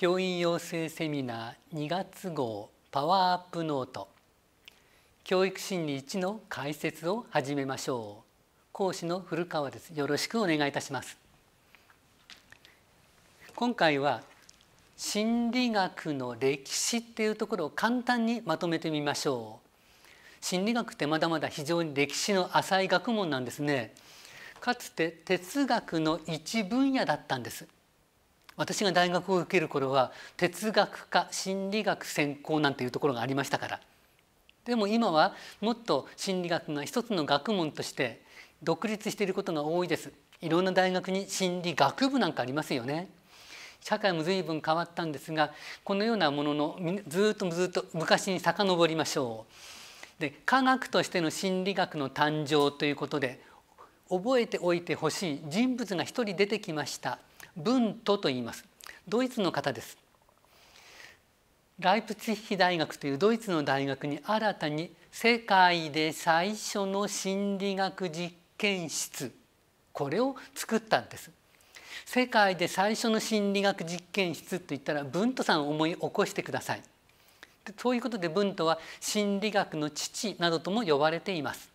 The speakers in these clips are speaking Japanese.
教員養成セミナー2月号パワーアップノート教育心理1の解説を始めましょう講師の古川ですよろしくお願いいたします今回は心理学の歴史っていうところを簡単にまとめてみましょう心理学ってまだまだ非常に歴史の浅い学問なんですねかつて哲学の一分野だったんです私が大学を受ける頃は哲学科心理学専攻なんていうところがありましたからでも今はもっと心理学が一つの学問として独立していることが多いですいろんな大学に心理学部なんかありますよね社会も随分変わったんですがこのようなもののずっとずっと昔に遡りましょうで科学としての心理学の誕生ということで覚えておいてほしい人物が一人出てきました文トと言いますドイツの方ですライプツィヒ大学というドイツの大学に新たに世界で最初の心理学実験室これを作ったんです世界で最初の心理学実験室と言ったら文トさんを思い起こしてくださいそういうことで文トは心理学の父などとも呼ばれています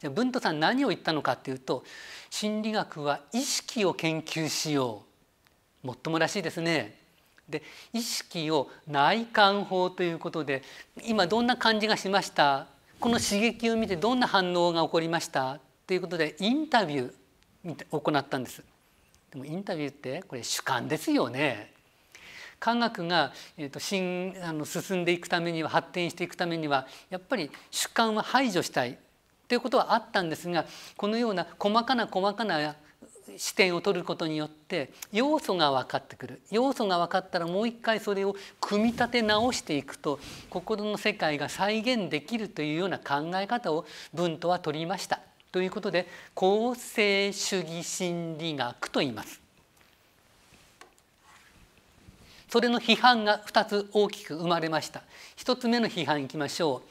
じゃ文トさん何を言ったのかというと心理学は意識を研究しようもっともらしいですね。で意識を内観法ということで今どんな感じがしましたこの刺激を見てどんな反応が起こりましたということでインタビューを行ったんです。でもインタビューってこれ主観ですよね。科学が、えーと、進あの進んでいくためには発展していくためにはやっぱり主観は排除したいということはあったんですがこのような細かな細かな視点を取ることによって要素が分かってくる要素が分かったらもう一回それを組み立て直していくと心の世界が再現できるというような考え方を文とは取りました。ということで構成主義心理学と言います。それの批判が2つ大きく生まれました。1つ目の批判いきましょ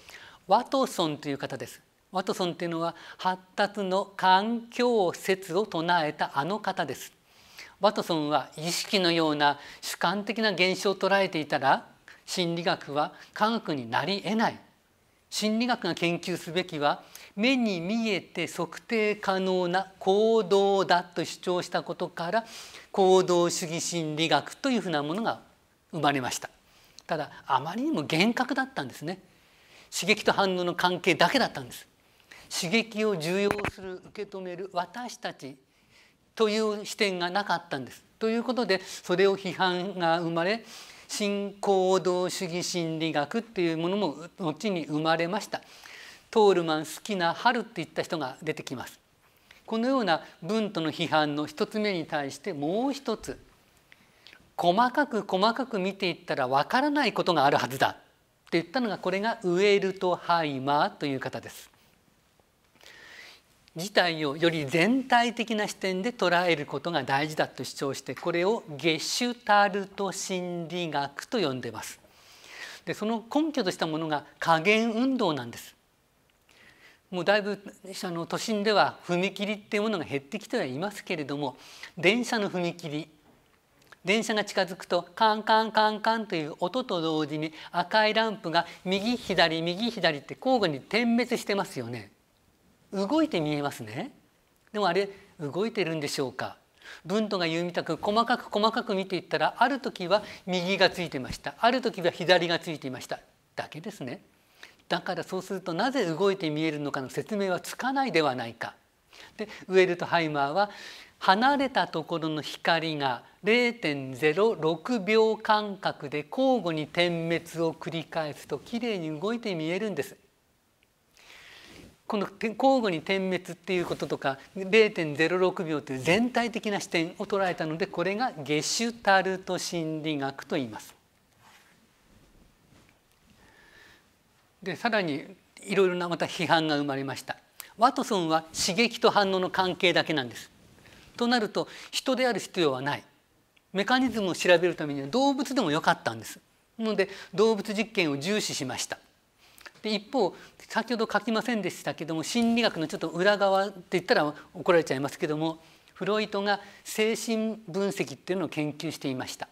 う。ワトソンという方です。ワトソンというのは発達の環境説を唱えたあの方です。ワトソンは意識のような主観的な現象を捉えていたら心理学は科学になり得ない心理学が研究すべきは目に見えて測定可能な行動だと主張したことから行動主義心理学というふうなものが生まれましたただあまりにも厳格だったんですね刺激と反応の関係だけだったんです刺激を受容する受け止める私たちという視点がなかったんです。ということでそれを批判が生まれ新行動主義心理学っていうものも後に生まれました。トールマン好きな春って言った人が出てきます。このような文との批判の一つ目に対してもう一つ細かく細かく見ていったらわからないことがあるはずだって言ったのがこれがウェルトハイマーという方です。事態をより全体的な視点で捉えることが大事だと主張してこれをゲシュタルト心理学と呼んでますでその根拠としたものが加減運動なんですもうだいぶあの都心では踏切っていうものが減ってきてはいますけれども電車の踏切電車が近づくとカンカンカンカンという音と同時に赤いランプが右左右左って交互に点滅してますよね。動いて見えますねでもあれ動いてるんでしょうか文とが言うみたく細かく細かく見ていったらある時は右がついてましたある時は左がついていましただけですねだからそうするとなぜ動いて見えるのかの説明はつかないではないかでウェルトハイマーは離れたところの光が0.06秒間隔で交互に点滅を繰り返すときれいに動いて見えるんですこの交互に点滅っていうこととか0.06秒という全体的な視点を捉えたのでこれがゲシュタルト心理学と言います。でさらにいろいろなまた批判が生まれました。ワトソンは刺激と反応の関係だけなんです。となると人である必要はない。メカニズムを調べるためには動物でもよかったんです。ので動物実験を重視しました。で一方先ほど書きませんでしたけども心理学のちょっと裏側って言ったら怒られちゃいますけどもフロイトが精神分析っていうのを研究していました。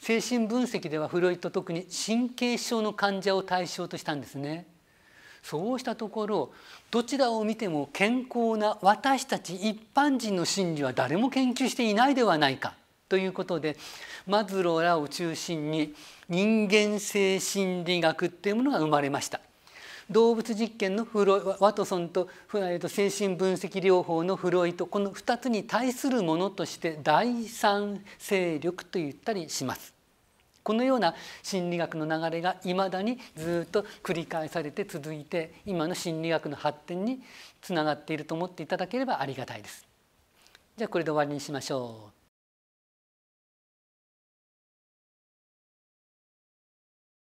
精神分析ではフロイト特に神経症の患者を対象としたんですね。そうしたところどちらを見ても健康な私たち一般人の心理は誰も研究していないではないかということでマズローらを中心に人間性心理学っていうものが生まれました。動物実験のフロワトソンと精神分析療法のフロイトこの2つに対するものとして第三勢力と言ったりします。このような心理学の流れがいまだにずっと繰り返されて続いて今の心理学の発展につながっていると思っていただければありがたいです。じゃあこれで終わりにしましょう。